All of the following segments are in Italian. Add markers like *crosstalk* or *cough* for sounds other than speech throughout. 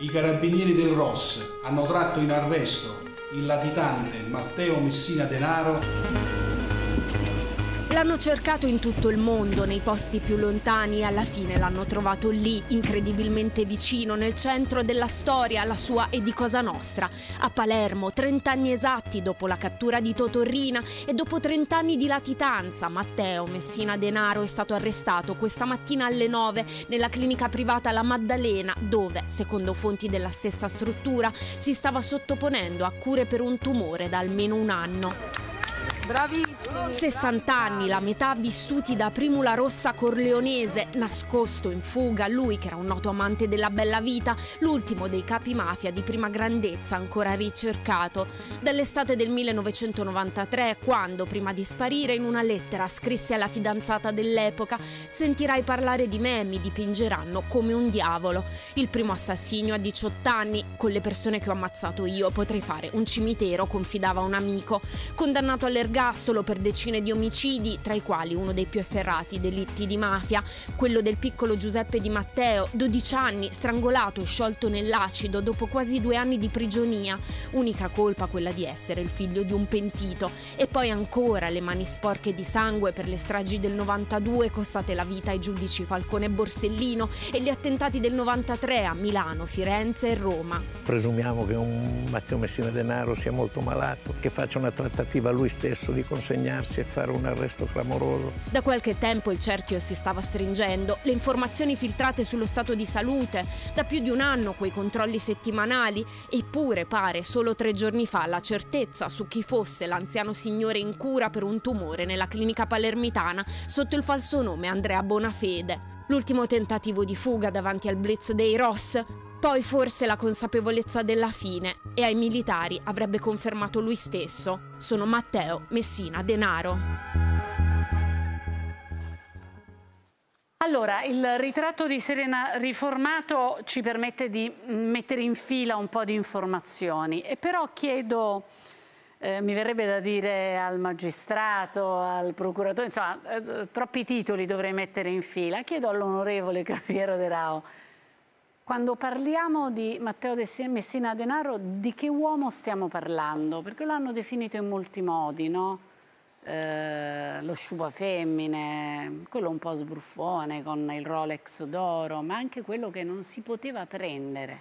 I carabinieri del ROS hanno tratto in arresto il latitante Matteo Messina Denaro L'hanno cercato in tutto il mondo, nei posti più lontani e alla fine l'hanno trovato lì, incredibilmente vicino, nel centro della storia, la sua e di Cosa Nostra. A Palermo, 30 anni esatti dopo la cattura di Totorrina e dopo 30 anni di latitanza, Matteo Messina Denaro è stato arrestato questa mattina alle 9 nella clinica privata La Maddalena, dove, secondo fonti della stessa struttura, si stava sottoponendo a cure per un tumore da almeno un anno. Bravissimo! 60 anni, la metà vissuti da Primula Rossa Corleonese, nascosto in fuga, lui che era un noto amante della bella vita, l'ultimo dei capi mafia di prima grandezza ancora ricercato. Dall'estate del 1993, quando, prima di sparire, in una lettera scrisse alla fidanzata dell'epoca: Sentirai parlare di me mi dipingeranno come un diavolo. Il primo assassino a 18 anni, con le persone che ho ammazzato io, potrei fare un cimitero, confidava un amico. Condannato all'ergastolo all'ergastolo per decine di omicidi, tra i quali uno dei più efferrati delitti di mafia, quello del piccolo Giuseppe Di Matteo, 12 anni, strangolato e sciolto nell'acido dopo quasi due anni di prigionia, unica colpa quella di essere il figlio di un pentito. E poi ancora le mani sporche di sangue per le stragi del 92 costate la vita ai giudici Falcone e Borsellino e gli attentati del 93 a Milano, Firenze e Roma. Presumiamo che un Matteo Messina Denaro sia molto malato, che faccia una trattativa lui stesso rischioso di consegnarsi e fare un arresto clamoroso. Da qualche tempo il cerchio si stava stringendo, le informazioni filtrate sullo stato di salute, da più di un anno quei controlli settimanali, eppure pare solo tre giorni fa la certezza su chi fosse l'anziano signore in cura per un tumore nella clinica palermitana sotto il falso nome Andrea Bonafede. L'ultimo tentativo di fuga davanti al blitz dei Ross poi forse la consapevolezza della fine e ai militari avrebbe confermato lui stesso. Sono Matteo Messina Denaro. Allora, il ritratto di Serena riformato ci permette di mettere in fila un po' di informazioni e però chiedo, eh, mi verrebbe da dire al magistrato, al procuratore, insomma, eh, troppi titoli dovrei mettere in fila, chiedo all'onorevole Cafiero De Rao quando parliamo di Matteo De Messina Denaro, di che uomo stiamo parlando? Perché lo hanno definito in molti modi, no? Eh, lo femmine, quello un po' sbruffone con il Rolex d'oro, ma anche quello che non si poteva prendere.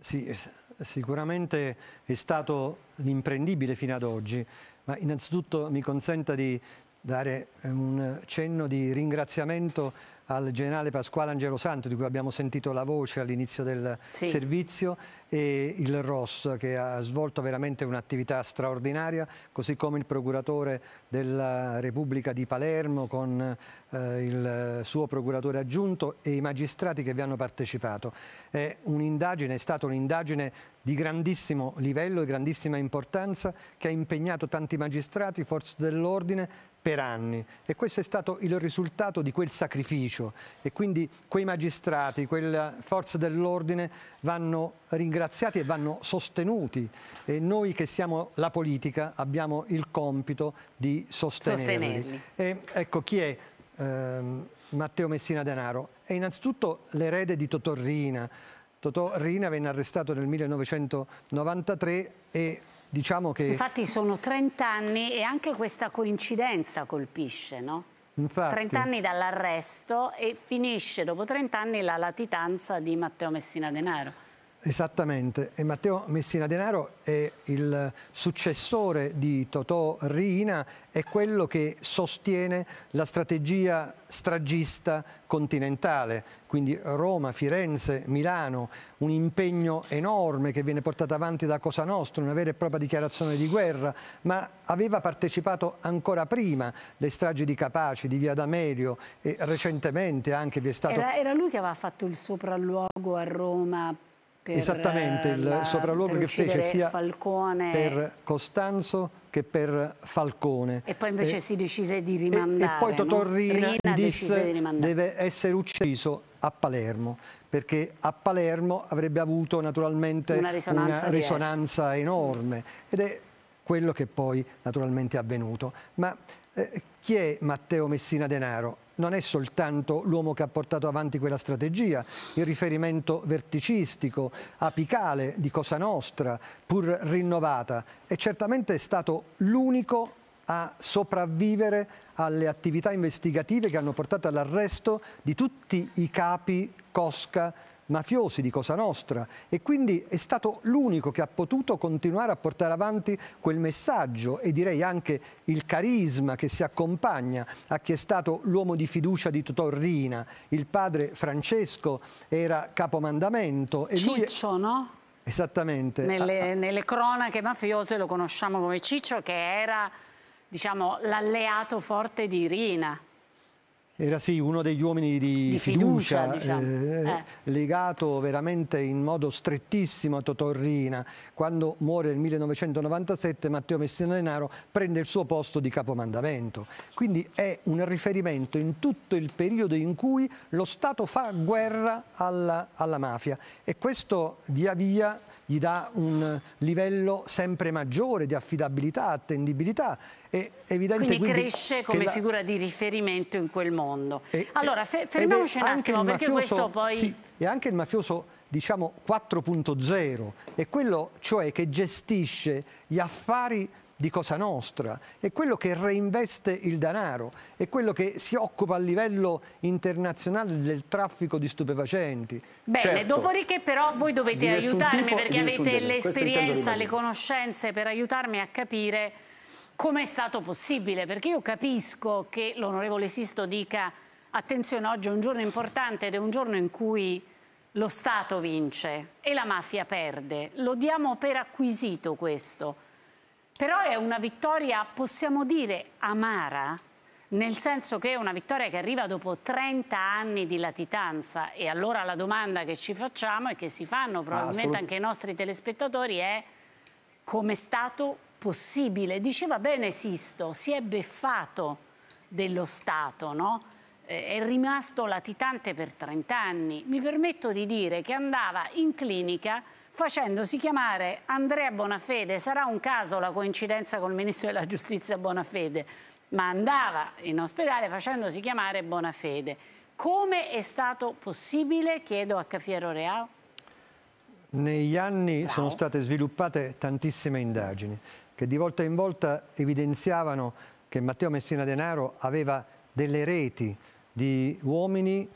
Sì, sicuramente è stato l'imprendibile fino ad oggi, ma innanzitutto mi consenta di dare un cenno di ringraziamento al generale Pasquale Angelo Santo, di cui abbiamo sentito la voce all'inizio del sì. servizio, e il ROS che ha svolto veramente un'attività straordinaria, così come il procuratore della Repubblica di Palermo con eh, il suo procuratore aggiunto e i magistrati che vi hanno partecipato. È un'indagine, è stata un'indagine di grandissimo livello e grandissima importanza che ha impegnato tanti magistrati, forze dell'ordine per anni e questo è stato il risultato di quel sacrificio e quindi quei magistrati, quelle forze dell'ordine vanno ringraziati e vanno sostenuti e noi che siamo la politica abbiamo il compito di di sostenerli. sostenerli. E, ecco, chi è ehm, Matteo Messina Denaro? È innanzitutto l'erede di Totorrina. Totorrina venne arrestato nel 1993 e diciamo che... Infatti sono 30 anni e anche questa coincidenza colpisce, no? Infatti. 30 anni dall'arresto e finisce dopo 30 anni la latitanza di Matteo Messina Denaro. Esattamente, e Matteo Messina Denaro è il successore di Totò Riina, è quello che sostiene la strategia stragista continentale, quindi Roma, Firenze, Milano, un impegno enorme che viene portato avanti da Cosa Nostra, una vera e propria dichiarazione di guerra, ma aveva partecipato ancora prima le stragi di Capaci, di Via D'Amelio e recentemente anche vi è stato... Era, era lui che aveva fatto il sopralluogo a Roma per, esattamente il la, sopralluogo che fece sia Falcone. per Costanzo che per Falcone. E poi invece e, si decise di rimandare. E, e poi Totò no? Rina disse di deve essere ucciso a Palermo perché a Palermo avrebbe avuto naturalmente una risonanza, una risonanza enorme ed è quello che poi naturalmente è avvenuto. Ma eh, chi è Matteo Messina Denaro? Non è soltanto l'uomo che ha portato avanti quella strategia, il riferimento verticistico, apicale di Cosa Nostra, pur rinnovata, è certamente stato l'unico a sopravvivere alle attività investigative che hanno portato all'arresto di tutti i capi Cosca mafiosi di Cosa Nostra e quindi è stato l'unico che ha potuto continuare a portare avanti quel messaggio e direi anche il carisma che si accompagna a chi è stato l'uomo di fiducia di Torrina. Il padre Francesco era capomandamento. E Ciccio, lui... no? Esattamente. Nelle, ah, nelle cronache mafiose lo conosciamo come Ciccio che era diciamo, l'alleato forte di Rina. Era sì, uno degli uomini di, di fiducia, fiducia diciamo. eh, eh. legato veramente in modo strettissimo a Totorrina. Quando muore nel 1997 Matteo Messina Denaro prende il suo posto di capomandamento. Quindi è un riferimento in tutto il periodo in cui lo Stato fa guerra alla, alla mafia e questo via via gli dà un livello sempre maggiore di affidabilità, attendibilità. È evidente quindi, quindi cresce come la... figura di riferimento in quel mondo. E, allora, fe fermiamoci un attimo perché questo poi... Sì, è anche il mafioso diciamo 4.0, è quello cioè che gestisce gli affari di Cosa Nostra, è quello che reinveste il denaro, è quello che si occupa a livello internazionale del traffico di stupefacenti. Bene, certo. dopodiché però voi dovete aiutarmi perché avete l'esperienza, le conoscenze per aiutarmi a capire come è stato possibile, perché io capisco che l'onorevole Sisto dica attenzione oggi è un giorno importante ed è un giorno in cui lo Stato vince e la mafia perde, lo diamo per acquisito questo però è una vittoria, possiamo dire, amara, nel senso che è una vittoria che arriva dopo 30 anni di latitanza e allora la domanda che ci facciamo e che si fanno probabilmente ah, anche i nostri telespettatori è come è stato possibile? Diceva bene Sisto, si è beffato dello Stato, no? Eh, è rimasto latitante per 30 anni. Mi permetto di dire che andava in clinica facendosi chiamare Andrea Bonafede. Sarà un caso la coincidenza col ministro della giustizia Bonafede, ma andava in ospedale facendosi chiamare Bonafede. Come è stato possibile, chiedo a Cafiero Reao? Negli anni wow. sono state sviluppate tantissime indagini che di volta in volta evidenziavano che Matteo Messina Denaro aveva delle reti di uomini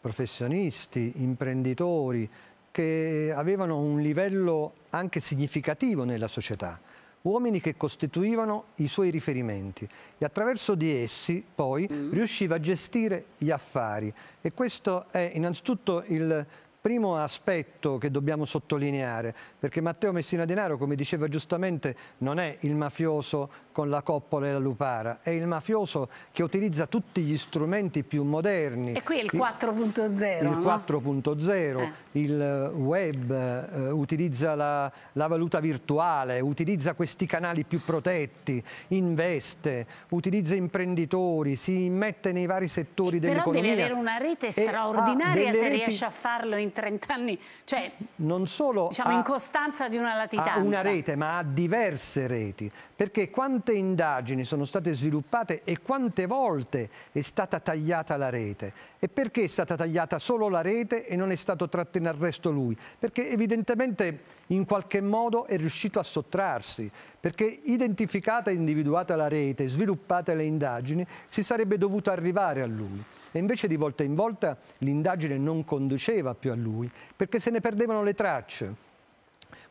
professionisti, imprenditori, che avevano un livello anche significativo nella società, uomini che costituivano i suoi riferimenti e attraverso di essi poi mm. riusciva a gestire gli affari e questo è innanzitutto il primo aspetto che dobbiamo sottolineare, perché Matteo Messina Denaro, come diceva giustamente, non è il mafioso con la coppola e la lupara, è il mafioso che utilizza tutti gli strumenti più moderni. E qui è il 4.0. Il no? 4.0, eh. il eh, web, eh, utilizza la, la, valuta virtuale, utilizza questi canali più protetti, investe, utilizza imprenditori, si immette nei vari settori Però dell'economia. Però deve avere una rete straordinaria se reti... riesce a farlo in 30 anni. Cioè, non solo diciamo, ha, in costanza di una latitanza. Ha una rete, ma ha diverse reti, perché quando quante indagini sono state sviluppate e quante volte è stata tagliata la rete? E perché è stata tagliata solo la rete e non è stato tratto in arresto lui? Perché evidentemente in qualche modo è riuscito a sottrarsi, perché identificata e individuata la rete, sviluppate le indagini, si sarebbe dovuto arrivare a lui. E invece di volta in volta l'indagine non conduceva più a lui, perché se ne perdevano le tracce.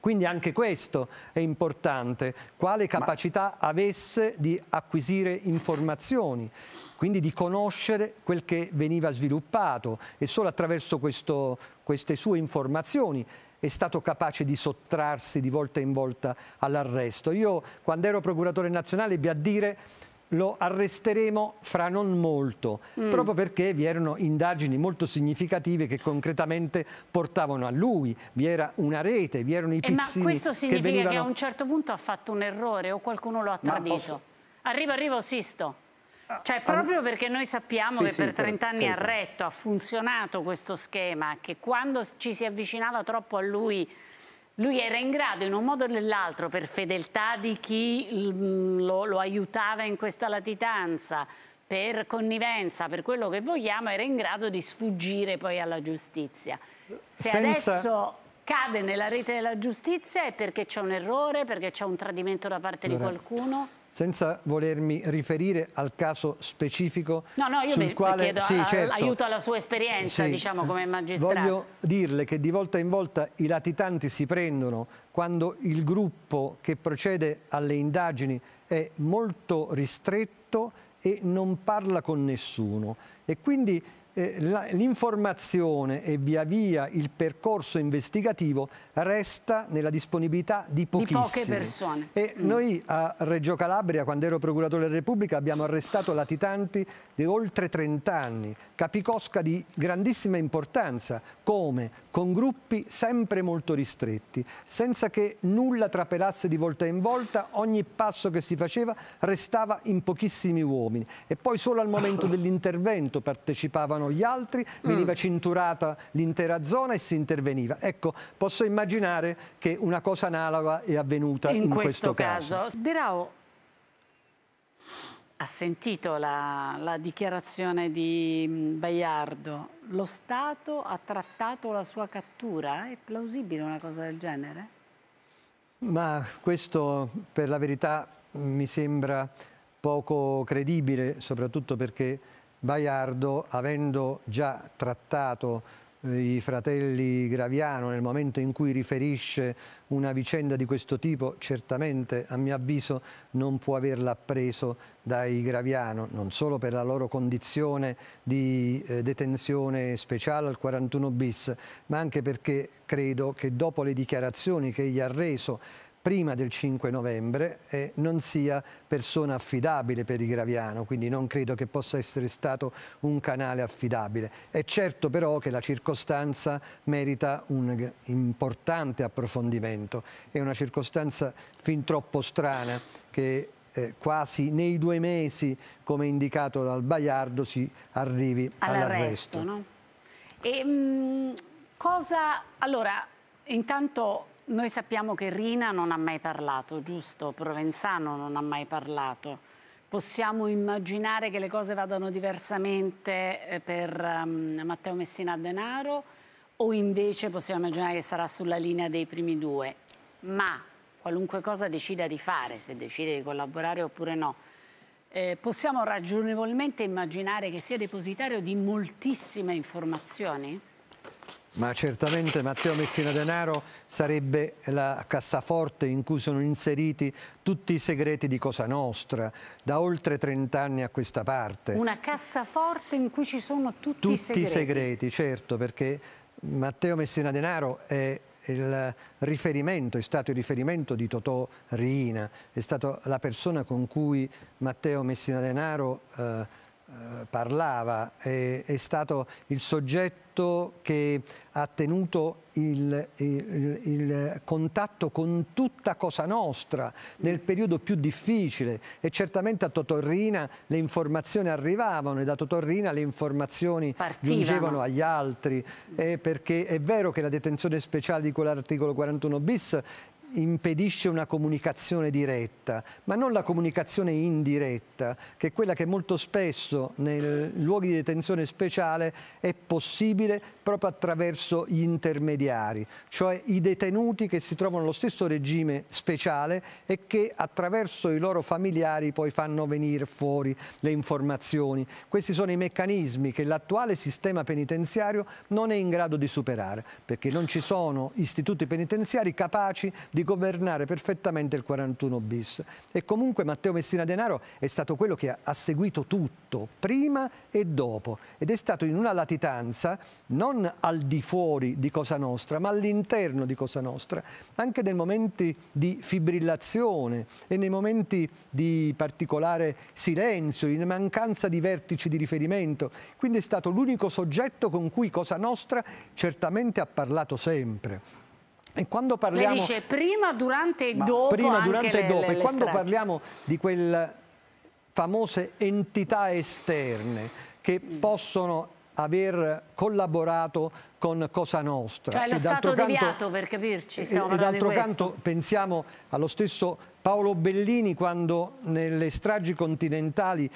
Quindi anche questo è importante, quale capacità Ma... avesse di acquisire informazioni quindi di conoscere quel che veniva sviluppato e solo attraverso questo, queste sue informazioni è stato capace di sottrarsi di volta in volta all'arresto. Io quando ero procuratore nazionale, vi a dire, lo arresteremo fra non molto, mm. proprio perché vi erano indagini molto significative che concretamente portavano a lui, vi era una rete, vi erano i pizzini. Eh, ma questo significa che, venivano... che, a un certo punto ha fatto un errore o qualcuno lo ha tradito? Posso... Arrivo, arrivo, Sisto. Ah, cioè ah, proprio perché noi sappiamo sì, che per 30 certo, anni ha certo. retto, ha funzionato questo schema, che quando ci si avvicinava troppo a lui lui era in grado in un modo o nell'altro, per fedeltà di chi mm, lo, lo aiutava in questa latitanza, per connivenza, per quello che vogliamo, era in grado di sfuggire poi alla giustizia. Se Senza... adesso cade nella rete della giustizia è perché c'è un errore, perché c'è un tradimento da parte di qualcuno? senza volermi riferire al caso specifico no, no, io sul mi, quale chiedo sì, certo, aiuto alla sua esperienza sì, diciamo come magistrato voglio dirle che di volta in volta i latitanti si prendono quando il gruppo che procede alle indagini è molto ristretto e non parla con nessuno e quindi eh, l'informazione e via via il percorso investigativo resta nella disponibilità di pochissime. Di poche persone. E mm. noi a Reggio Calabria, quando ero procuratore della Repubblica, abbiamo arrestato latitanti di oltre 30 anni, capicosca di grandissima importanza, come con gruppi sempre molto ristretti, senza che nulla trapelasse di volta in volta, ogni passo che si faceva restava in pochissimi uomini e poi solo al momento *laughs* dell'intervento partecipavano passavano gli altri, veniva mm. cinturata l'intera zona e si interveniva. Ecco, posso immaginare che una cosa analoga è avvenuta in, in questo, questo, caso. caso. Derao ha sentito la, la dichiarazione di mm, Baiardo. Lo Stato ha trattato la sua cattura? È plausibile una cosa del genere? Ma questo per la verità mi sembra poco credibile, soprattutto perché Baiardo, avendo già trattato eh, i fratelli Graviano nel momento in cui riferisce una vicenda di questo tipo, certamente a mio avviso non può averla appreso dai Graviano, non solo per la loro condizione di eh, detenzione speciale al 41 bis, ma anche perché credo che dopo le dichiarazioni che egli ha reso prima del 5 novembre eh, non sia persona affidabile per i Graviano, quindi non credo che possa essere stato un canale affidabile. È certo però che la circostanza merita un importante approfondimento, è una circostanza fin troppo strana che eh, quasi nei due mesi, come indicato dal Baiardo, si arrivi all'arresto. All no? E, mh, mm, cosa... Allora, intanto noi sappiamo che Rina non ha mai parlato, giusto? Provenzano non ha mai parlato. Possiamo immaginare che le cose vadano diversamente eh, per um, Matteo Messina Denaro o invece possiamo immaginare che sarà sulla linea dei primi due? Ma qualunque cosa decida di fare, se decide di collaborare oppure no, eh, possiamo ragionevolmente immaginare che sia depositario di moltissime informazioni? Ma certamente Matteo Messina Denaro sarebbe la cassaforte in cui sono inseriti tutti i segreti di Cosa Nostra, da oltre 30 anni a questa parte. Una cassaforte in cui ci sono tutti, tutti i segreti? Tutti i segreti, certo, perché Matteo Messina Denaro è il riferimento, è stato il riferimento di Totò Riina, è stata la persona con cui Matteo Messina Denaro... Eh, eh, parlava, eh, è stato il soggetto che ha tenuto il, il, il, contatto con tutta Cosa Nostra nel periodo più difficile e certamente a Totorrina le informazioni arrivavano e da Totorrina le informazioni Partivano. giungevano agli altri eh, perché è vero che la detenzione speciale di quell'articolo 41 bis impedisce una comunicazione diretta, ma non la comunicazione indiretta, che è quella che molto spesso nei luoghi di detenzione speciale è possibile proprio attraverso gli intermediari, cioè i detenuti che si trovano allo stesso regime speciale e che attraverso i loro familiari poi fanno venire fuori le informazioni. Questi sono i meccanismi che l'attuale sistema penitenziario non è in grado di superare, perché non ci sono istituti penitenziari capaci di di governare perfettamente il 41 bis. E comunque Matteo Messina Denaro è stato quello che ha seguito tutto, prima e dopo, ed è stato in una latitanza non al di fuori di Cosa Nostra, ma all'interno di Cosa Nostra, anche nei momenti di fibrillazione e nei momenti di particolare silenzio, in mancanza di vertici di riferimento. Quindi è stato l'unico soggetto con cui Cosa Nostra certamente ha parlato sempre. E quando parliamo... Lei dice prima, durante e dopo. Prima, durante e dopo. e quando stragi. parliamo di quelle famose entità esterne che possono aver collaborato con Cosa Nostra. Cioè lo Stato canto, deviato, per capirci, stiamo E d'altro canto pensiamo allo stesso Paolo Bellini quando nelle stragi continentali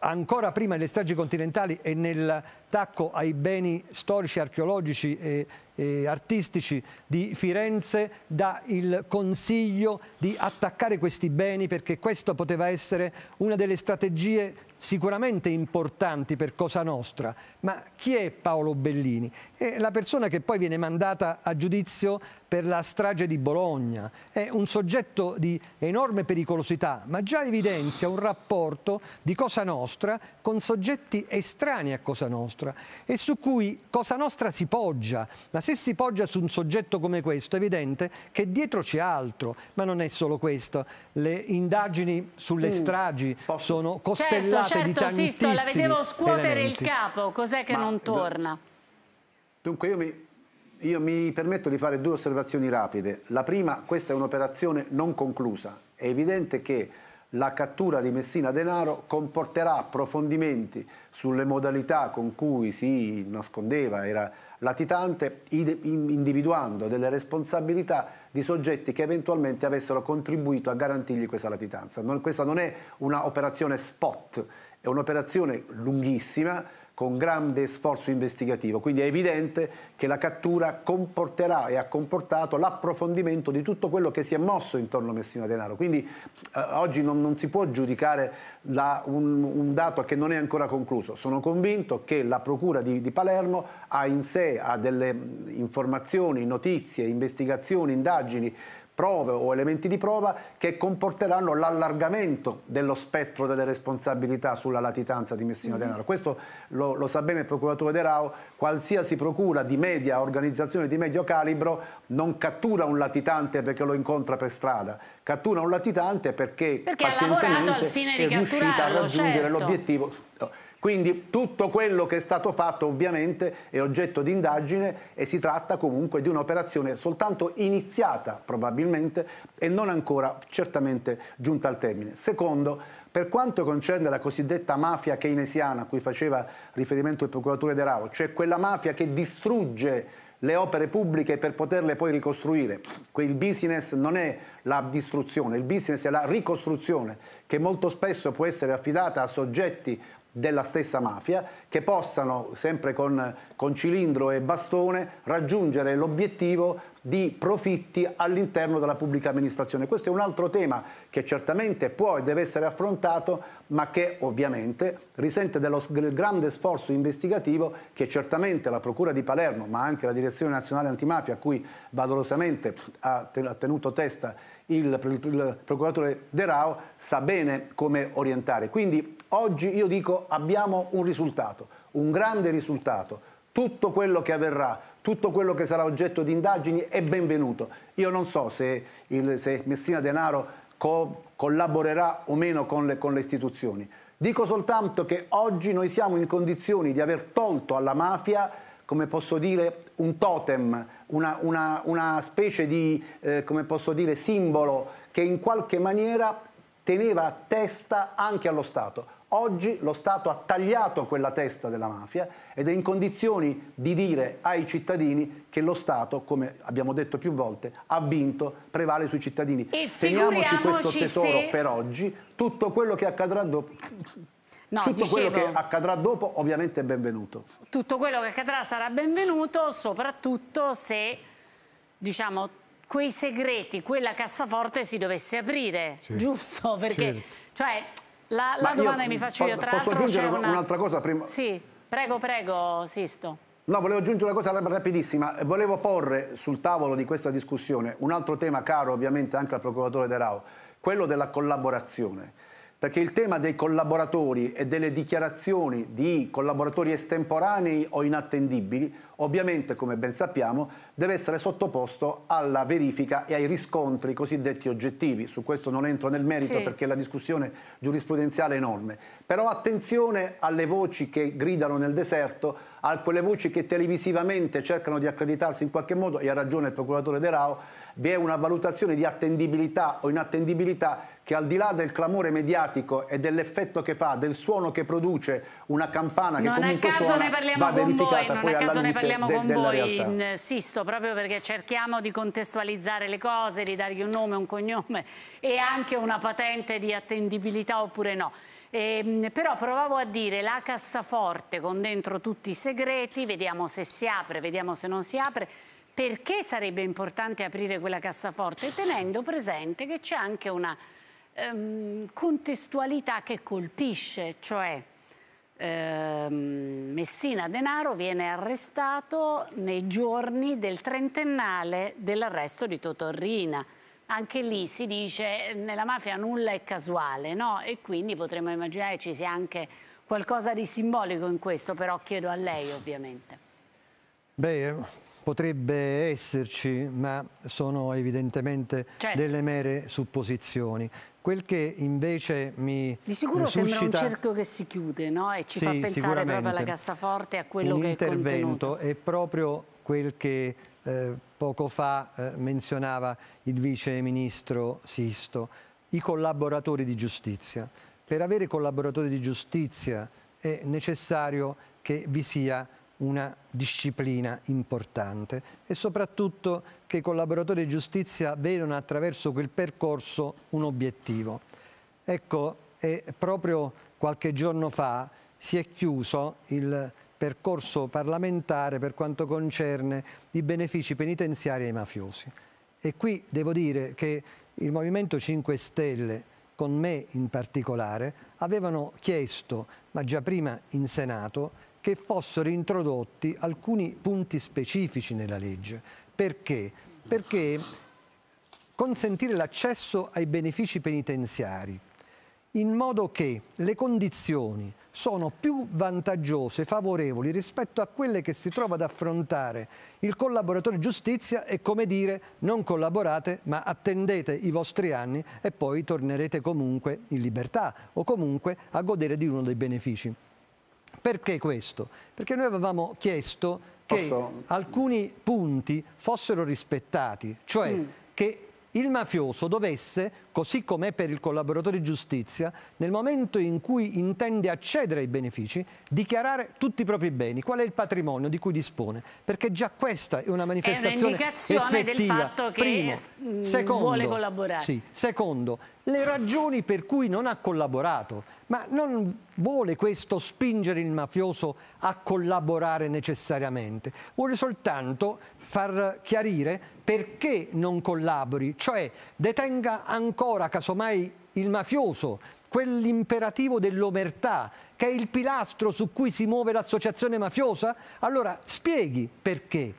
ancora prima delle stragi continentali e nel tacco ai beni storici, archeologici e, e, artistici di Firenze, dà il consiglio di attaccare questi beni perché questo poteva essere una delle strategie sicuramente importanti per Cosa Nostra, ma chi è Paolo Bellini? È la persona che poi viene mandata a giudizio per la strage di Bologna, è un soggetto di enorme pericolosità, ma già evidenzia un rapporto di Cosa Nostra con soggetti estranei a Cosa Nostra e su cui Cosa Nostra si poggia, ma se si poggia su un soggetto come questo è evidente che dietro c'è altro, ma non è solo questo, le indagini sulle mm. stragi mm. sono certo, costellate certo, certo, certo Sisto, la vedevo scuotere elementi. il capo, cos'è che Ma, non torna? Dunque io mi, io mi permetto di fare due osservazioni rapide. La prima, questa è un'operazione non conclusa. È evidente che la cattura di Messina Denaro comporterà approfondimenti sulle modalità con cui si nascondeva, era latitante, individuando delle responsabilità di soggetti che eventualmente avessero contribuito a garantirgli questa latitanza. Non, questa non è un'operazione spot, è un'operazione lunghissima, con grande sforzo investigativo, quindi è evidente che la cattura comporterà e ha comportato l'approfondimento di tutto quello che si è mosso intorno a Messina Denaro, quindi eh, oggi non, non, si può giudicare la, un, un, dato che non è ancora concluso, sono convinto che la Procura di, di Palermo ha in sé ha delle informazioni, notizie, investigazioni, indagini prove o elementi di prova che comporteranno l'allargamento dello spettro delle responsabilità sulla latitanza di Messina mm-hmm. Denaro. Questo lo, lo, sa bene il procuratore De Rao, qualsiasi procura di media organizzazione di medio calibro non cattura un latitante perché lo incontra per strada, cattura un latitante perché, perché pazientemente è riuscita a raggiungere certo. l'obiettivo. Quindi tutto quello che è stato fatto ovviamente è oggetto di indagine e si tratta comunque di un'operazione soltanto iniziata probabilmente e non ancora certamente giunta al termine. Secondo, per quanto concerne la cosiddetta mafia keynesiana a cui faceva riferimento il procuratore De Rao, cioè quella mafia che distrugge le opere pubbliche per poterle poi ricostruire. Il business non è la distruzione, il business è la ricostruzione che molto spesso può essere affidata a soggetti della stessa mafia che possano, sempre con, con cilindro e bastone, raggiungere l'obiettivo di profitti all'interno della pubblica amministrazione. Questo è un altro tema che certamente può e deve essere affrontato, ma che ovviamente risente dello grande sforzo investigativo che certamente la Procura di Palermo, ma anche la Direzione Nazionale Antimafia, a cui valorosamente ha tenuto testa il, il procuratore De Rao, sa bene come orientare. Quindi Oggi io dico abbiamo un risultato, un grande risultato. Tutto quello che avverrà, tutto quello che sarà oggetto di indagini è benvenuto. Io non so se, il, se Messina Denaro co collaborerà o meno con le, con le istituzioni. Dico soltanto che oggi noi siamo in condizioni di aver tolto alla mafia come posso dire, un totem, una, una, una specie di eh, come posso dire, simbolo che in qualche maniera teneva testa anche allo Stato. Oggi lo Stato ha tagliato quella testa della mafia ed è in condizioni di dire ai cittadini che lo Stato, come abbiamo detto più volte, ha vinto, prevale sui cittadini. E Teniamoci questo tesoro se... per oggi, tutto quello che accadrà dopo... No, tutto dicevo, quello che accadrà dopo ovviamente è benvenuto. Tutto quello che accadrà sarà benvenuto, soprattutto se diciamo, quei segreti, quella cassaforte si dovesse aprire, sì. giusto? Perché certo. cioè, la, la domanda che mi faccio io, tra l'altro Posso aggiungere un'altra cosa prima? Sì, prego, prego Sisto. No, volevo aggiungere una cosa rapidissima. Volevo porre sul tavolo di questa discussione un altro tema caro ovviamente anche al procuratore De Rao, quello della collaborazione perché il tema dei collaboratori e delle dichiarazioni di collaboratori estemporanei o inattendibili, ovviamente come ben sappiamo, deve essere sottoposto alla verifica e ai riscontri cosiddetti oggettivi. Su questo non entro nel merito sì. perché la discussione giurisprudenziale è enorme. Però attenzione alle voci che gridano nel deserto, a quelle voci che televisivamente cercano di accreditarsi in qualche modo, e ha ragione il procuratore De Rao, vi è una valutazione di attendibilità o inattendibilità che al di là del clamore mediatico e dell'effetto che fa, del suono che produce una campana non che comunque suona, va verificata voi, poi alla luce ne parliamo de, con voi, insisto, mm, proprio perché cerchiamo di contestualizzare le cose, di dargli un nome, un cognome e anche una patente di attendibilità oppure no. E, ehm, però provavo a dire la cassaforte con dentro tutti i segreti, vediamo se si apre, vediamo se non si apre perché sarebbe importante aprire quella cassaforte, tenendo presente che c'è anche una um, contestualità che colpisce, cioè um, Messina Denaro viene arrestato nei giorni del trentennale dell'arresto di Totorrina. Anche lì si dice nella mafia nulla è casuale, no? E quindi potremmo immaginare ci sia anche qualcosa di simbolico in questo, però chiedo a lei ovviamente. Beh, potrebbe esserci, ma sono evidentemente certo. delle mere supposizioni. Quel che invece mi Di sicuro suscita... sembra un cerchio che si chiude, no? E ci sì, fa pensare proprio alla cassaforte a quello un che è contenuto. è proprio quel che eh, poco fa eh, menzionava il vice ministro Sisto, i collaboratori di giustizia. Per avere collaboratori di giustizia è necessario che vi sia una disciplina importante e soprattutto che i collaboratori di giustizia vedano attraverso quel percorso un obiettivo. Ecco, e proprio qualche giorno fa si è chiuso il percorso parlamentare per quanto concerne i benefici penitenziari ai mafiosi. E qui devo dire che il Movimento 5 Stelle, con me in particolare, avevano chiesto, ma già prima in Senato, che fossero introdotti alcuni punti specifici nella legge. Perché? Perché consentire l'accesso ai benefici penitenziari in modo che le condizioni sono più vantaggiose, favorevoli rispetto a quelle che si trova ad affrontare il collaboratore giustizia e come dire non collaborate ma attendete i vostri anni e poi tornerete comunque in libertà o comunque a godere di uno dei benefici. Perché questo? Perché noi avevamo chiesto che Posso? alcuni punti fossero rispettati, cioè mm. che il mafioso dovesse così come è per il collaboratore giustizia, nel momento in cui intende accedere ai benefici, dichiarare tutti i propri beni, qual è il patrimonio di cui dispone, perché già questa è una manifestazione è effettiva. del fatto che Primo. Mm, Secondo, vuole collaborare. Sì. Secondo, le ragioni per cui non ha collaborato, ma non vuole questo spingere il mafioso a collaborare necessariamente, vuole soltanto far chiarire perché non collabori, cioè detenga ancora ancora, casomai, il mafioso, quell'imperativo dell'omertà che è il pilastro su cui si muove l'associazione mafiosa? Allora spieghi perché.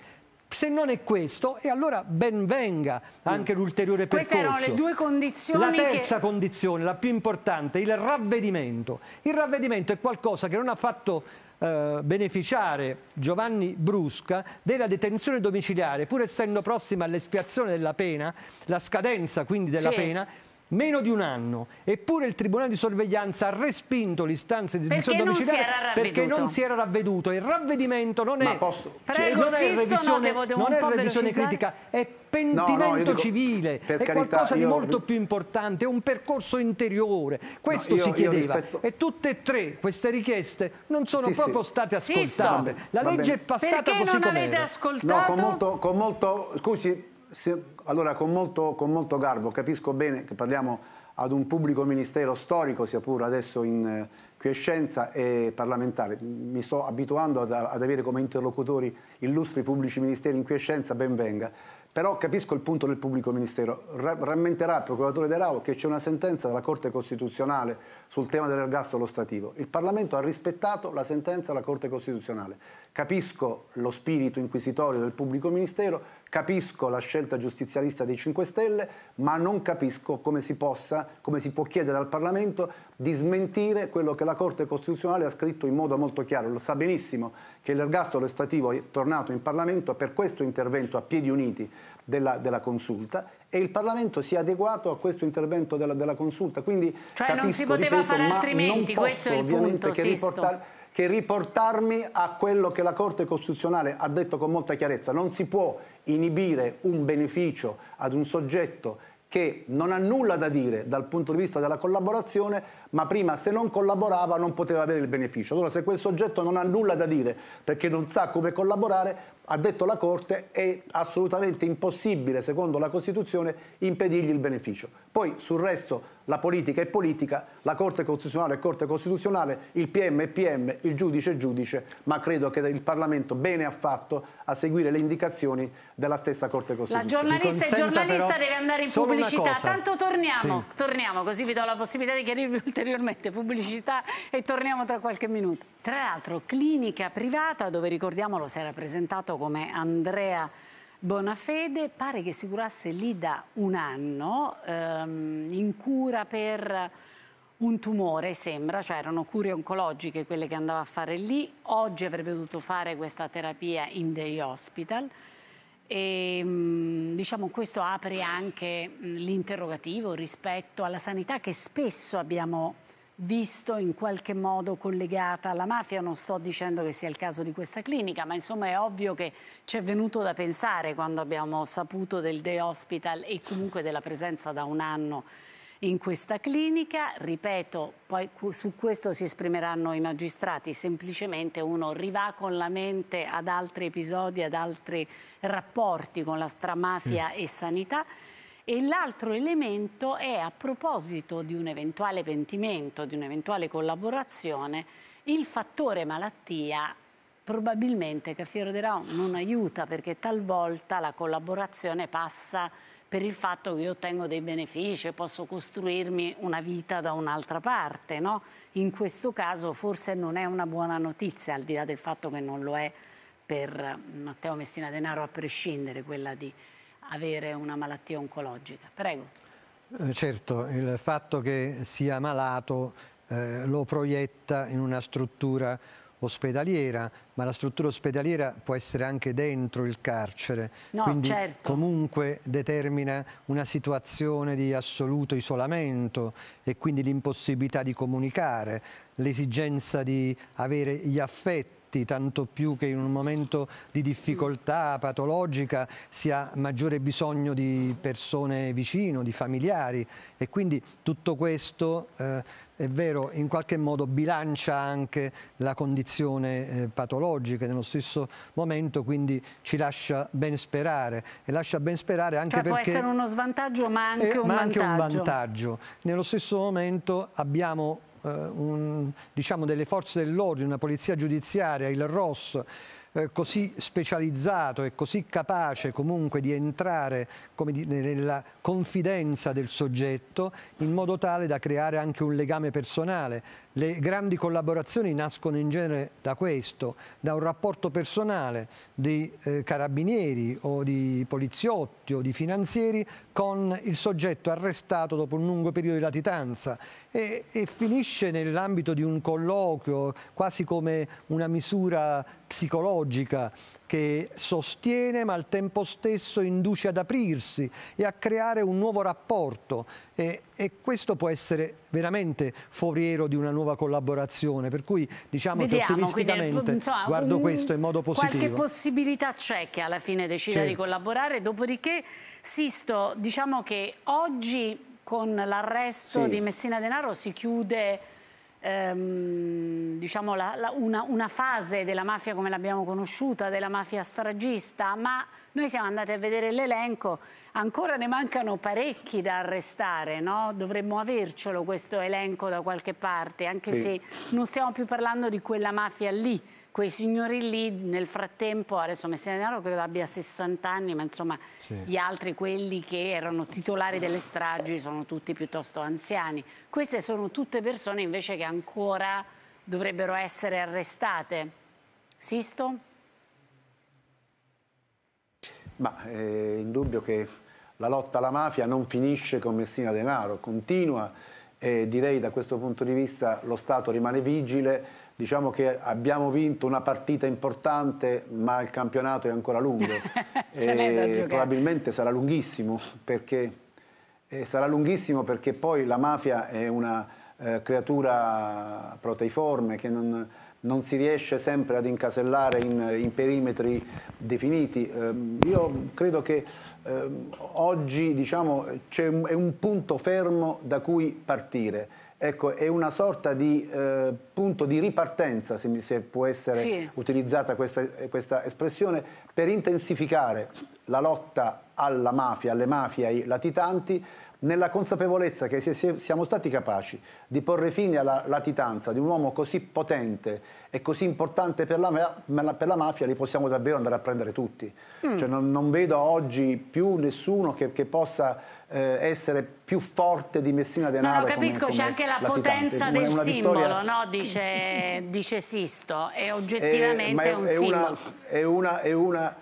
Se non è questo, e allora ben venga anche l'ulteriore percorso. Queste erano le due condizioni. La terza che... condizione, la più importante, il ravvedimento. Il ravvedimento è qualcosa che non ha fatto eh, beneficiare Giovanni Brusca della detenzione domiciliare, pur essendo prossima all'espiazione della pena, la scadenza quindi della sì. pena, meno di un anno, eppure il Tribunale di Sorveglianza ha respinto l'istanza di perché domiciliare non perché non si era ravveduto. Il ravvedimento non è, posso... Prego, cioè, non è revisione, no, non è revisione critica, è pentimento no, no, dico, civile, è carità, qualcosa di molto più importante, è un percorso interiore. Questo io, si chiedeva. E tutte e tre queste richieste non sono sì, proprio sì. state ascoltate. Sisto. La legge è passata perché così come Perché non avete ascoltato? Con molto, con molto, scusi, se, allora con molto, con molto, garbo, capisco bene che parliamo ad un pubblico ministero storico, sia pure adesso in eh, quiescenza e parlamentare. Mi sto abituando ad, ad avere come interlocutori illustri pubblici ministeri in quiescenza, ben venga. Però capisco il punto del pubblico ministero. Rammenterà il procuratore De Rao che c'è una sentenza della Corte Costituzionale sul tema dell'ergastolo stativo. Il Parlamento ha rispettato la sentenza della Corte Costituzionale. Capisco lo spirito inquisitorio del pubblico ministero, Capisco la scelta giustizialista dei 5 Stelle, ma non capisco come si, possa, come si può chiedere al Parlamento di smentire quello che la Corte Costituzionale ha scritto in modo molto chiaro. Lo sa benissimo che l'ergastolo estativo è tornato in Parlamento per questo intervento a piedi uniti della, della Consulta e il Parlamento si è adeguato a questo intervento della, della Consulta. Quindi, cioè capisco, non si poteva ripeto, fare altrimenti, questo è il punto, Che Sisto. Riportare che riportarmi a quello che la Corte Costituzionale ha detto con molta chiarezza. Non si può inibire un beneficio ad un soggetto che non ha nulla da dire dal punto di vista della collaborazione, ma prima se non collaborava non poteva avere il beneficio. Allora se quel soggetto non ha nulla da dire perché non sa come collaborare, ha detto la Corte, è assolutamente impossibile, secondo la Costituzione, impedirgli il beneficio. Poi sul resto la politica è politica, la Corte Costituzionale è Corte Costituzionale, il PM è PM, il giudice è giudice, ma credo che il Parlamento bene ha fatto a seguire le indicazioni della stessa Corte Costituzionale. La giornalista e giornalista deve andare in pubblicità, tanto torniamo, sì. torniamo, così vi do la possibilità di chiarirvi *laughs* ulteriormente pubblicità e torniamo tra qualche minuto. Tra l'altro clinica privata dove ricordiamolo si era presentato come Andrea Bonafede pare che si curasse lì da un anno ehm, in cura per un tumore, sembra, cioè erano cure oncologiche quelle che andava a fare lì. Oggi avrebbe dovuto fare questa terapia in dei hospital. E, ehm, diciamo questo apre anche l'interrogativo rispetto alla sanità che spesso abbiamo visto in qualche modo collegata alla mafia. Non sto dicendo che sia il caso di questa clinica, ma insomma è ovvio che ci è venuto da pensare quando abbiamo saputo del The Hospital e comunque della presenza da un anno in questa clinica. Ripeto, poi su questo si esprimeranno i magistrati, semplicemente uno rivà con la mente ad altri episodi, ad altri rapporti con la stramafia mm. e sanità. E l'altro elemento è a proposito di un eventuale pentimento, di un'eventuale collaborazione, il fattore malattia probabilmente che Fiero de Rao non aiuta perché talvolta la collaborazione passa per il fatto che io ottengo dei benefici, e posso costruirmi una vita da un'altra parte, no? In questo caso forse non è una buona notizia, al di là del fatto che non lo è per Matteo Messina Denaro a prescindere quella di avere una malattia oncologica. Prego. Eh, certo, il fatto che sia malato eh, lo proietta in una struttura ospedaliera, ma la struttura ospedaliera può essere anche dentro il carcere, no, quindi certo. comunque determina una situazione di assoluto isolamento e quindi l'impossibilità di comunicare, l'esigenza di avere gli affetti fatti, tanto più che in un momento di difficoltà patologica si ha maggiore bisogno di persone vicino, di familiari e quindi tutto questo eh, è vero, in qualche modo bilancia anche la condizione eh, patologica nello stesso momento, quindi ci lascia ben sperare e lascia ben sperare anche cioè, perché... può essere uno svantaggio ma anche, eh, un, ma anche vantaggio. un vantaggio. Nello stesso momento abbiamo eh, un, diciamo, delle forze dell'ordine, una polizia giudiziaria, il ROS, eh, così specializzato e così capace comunque di entrare di, nella confidenza del soggetto in modo tale da creare anche un legame personale le grandi collaborazioni nascono in genere da questo, da un rapporto personale di eh, carabinieri o di poliziotti o di finanzieri con il soggetto arrestato dopo un lungo periodo di latitanza e, e finisce nell'ambito di un colloquio, quasi come una misura psicologica che sostiene ma al tempo stesso induce ad aprirsi e a creare un nuovo rapporto e, e questo può essere veramente foriero di una nuova collaborazione per cui diciamo Vediamo, che ottimisticamente quindi, insomma, guardo un, questo in modo positivo qualche possibilità c'è che alla fine decida certo. di collaborare dopodiché Sisto diciamo che oggi con l'arresto sì. di Messina Denaro si chiude ehm, diciamo la, la, una, una, fase della mafia come l'abbiamo conosciuta, della mafia stragista, ma noi siamo andati a vedere l'elenco, ancora ne mancano parecchi da arrestare, no? dovremmo avercelo questo elenco da qualche parte, anche sì. se non stiamo più parlando di quella mafia lì, quei signori lì nel frattempo, adesso Messina Denaro credo abbia 60 anni, ma insomma sì. gli altri, quelli che erano titolari delle stragi, sono tutti piuttosto anziani. Queste sono tutte persone invece che ancora dovrebbero essere arrestate. Sisto? Ma eh, è indubbio che la lotta alla mafia non finisce con Messina Denaro, continua e direi da questo punto di vista lo Stato rimane vigile diciamo che abbiamo vinto una partita importante, ma il campionato è ancora lungo. *laughs* e probabilmente sarà lunghissimo, perché, eh, sarà lunghissimo perché poi la mafia è una eh, creatura proteiforme che non, non, si riesce sempre ad incasellare in, in perimetri definiti. Eh, io credo che ehm, oggi diciamo, c'è un, un punto fermo da cui partire Ecco, è una sorta di eh, punto di ripartenza, se, mi, se può essere sì. utilizzata questa, eh, questa, espressione, per intensificare la lotta alla mafia, alle mafie, ai latitanti, nella consapevolezza che se, siamo stati capaci di porre fine alla latitanza di un uomo così potente e così importante per la, per la mafia, li possiamo davvero andare a prendere tutti. Mm. Cioè, non, non, vedo oggi più nessuno che, che possa eh, essere più forte di Messina Denaro. No, no, capisco, c'è anche la potenza del simbolo, vittoria... no? dice, *laughs* dice, Sisto, è oggettivamente è, eh, è, un è simbolo. Una, è una,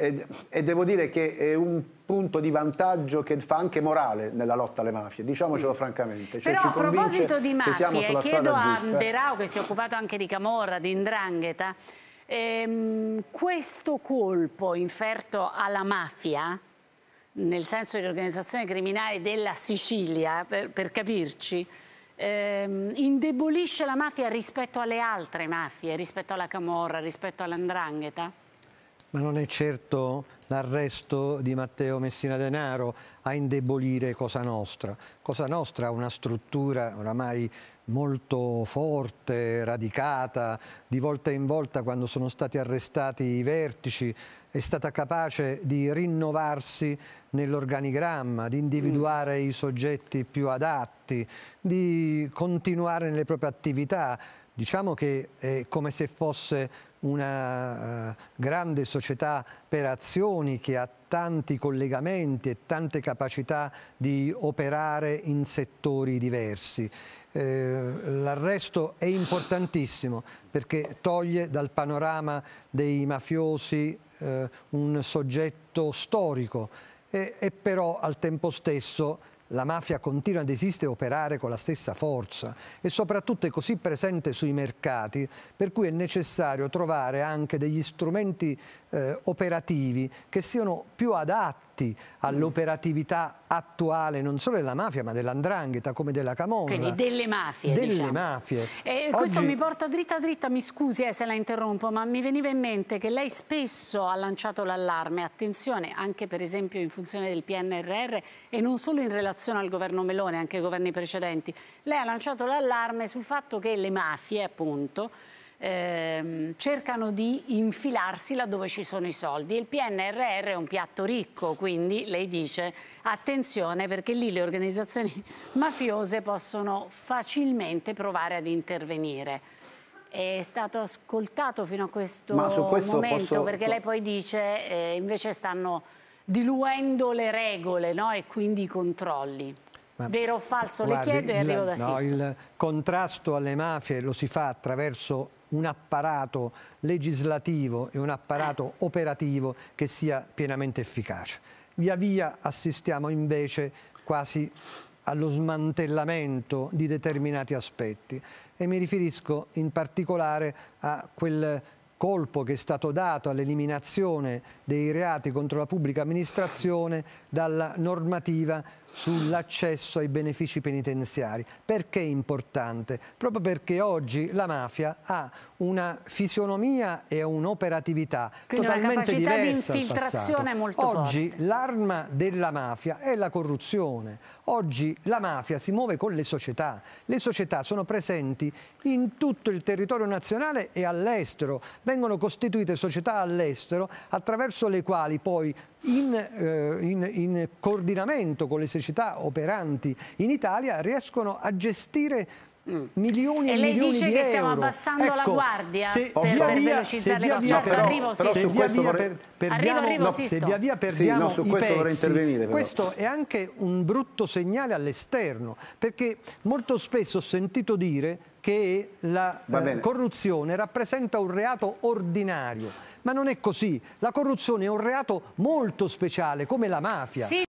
e devo dire che è un punto di vantaggio che fa anche morale nella lotta alle mafie, diciamocelo mm. francamente. Cioè, Però a proposito di mafie, chiedo a giusta. Derao che si è occupato anche di Camorra, di Indrangheta, ehm, questo colpo inferto alla mafia nel senso di organizzazione criminale della Sicilia, per, per capirci, ehm, indebolisce la mafia rispetto alle altre mafie, rispetto alla Camorra, rispetto all'Andrangheta? Ma non è certo l'arresto di Matteo Messina Denaro a indebolire Cosa Nostra. Cosa Nostra ha una struttura oramai molto forte, radicata, di volta in volta quando sono stati arrestati i vertici è stata capace di rinnovarsi nell'organigramma, di individuare mm. i soggetti più adatti, di continuare nelle proprie attività. Diciamo che è come se fosse una eh, grande società per azioni che ha tanti collegamenti e tante capacità di operare in settori diversi. Eh, l'arresto è importantissimo perché toglie dal panorama dei mafiosi eh, un soggetto storico e, e però al tempo stesso la mafia continua ad esistere e operare con la stessa forza e soprattutto è così presente sui mercati per cui è necessario trovare anche degli strumenti eh, operativi che siano più adatti adatti all'operatività attuale non solo della mafia ma dell'andrangheta come della camorra. Quindi delle mafie. Delle diciamo. mafie. Eh, questo mi porta dritta dritta, mi scusi eh, se la interrompo, ma mi veniva in mente che lei spesso ha lanciato l'allarme, attenzione, anche per esempio in funzione del PNRR e non solo in relazione al governo Melone, anche ai governi precedenti. Lei ha lanciato l'allarme sul fatto che le mafie, appunto, ehm, cercano di infilarsi laddove ci sono i soldi. Il PNRR è un piatto ricco, quindi lei dice attenzione perché lì le organizzazioni *laughs* mafiose possono facilmente provare ad intervenire. È stato ascoltato fino a questo, questo momento posso... perché lei poi dice eh, invece stanno diluendo le regole no? e quindi i controlli. Ma, Vero o falso? Guardi, le chiedo e arrivo da no, Il contrasto alle mafie lo si fa attraverso un apparato legislativo e un apparato operativo che sia pienamente efficace. Via via assistiamo invece quasi allo smantellamento di determinati aspetti e mi riferisco in particolare a quel colpo che è stato dato all'eliminazione dei reati contro la pubblica amministrazione dalla normativa sull'accesso ai benefici penitenziari. Perché è importante? Proprio perché oggi la mafia ha una fisionomia e un'operatività totalmente diversa. Di infiltrazione molto oggi l'arma della mafia è la corruzione. Oggi la mafia si muove con le società. Le società sono presenti in tutto il territorio nazionale e all'estero. Vengono costituite società all'estero attraverso le quali poi in, eh, in, in coordinamento con le società operanti in Italia riescono a gestire mm, mm. milioni e, milioni di euro. e lei dice che stiamo abbassando ecco, la guardia se per, via, cioè, per velocizzare via, le cose no, però, arrivo però se via via, per, perdiamo, arrivo, arrivo, no, se via via perdiamo sì, no, i pezzi questo è anche un brutto segnale all'esterno perché molto spesso ho sentito dire che la eh, corruzione rappresenta un reato ordinario ma non è così la corruzione è un reato molto speciale come la mafia sì.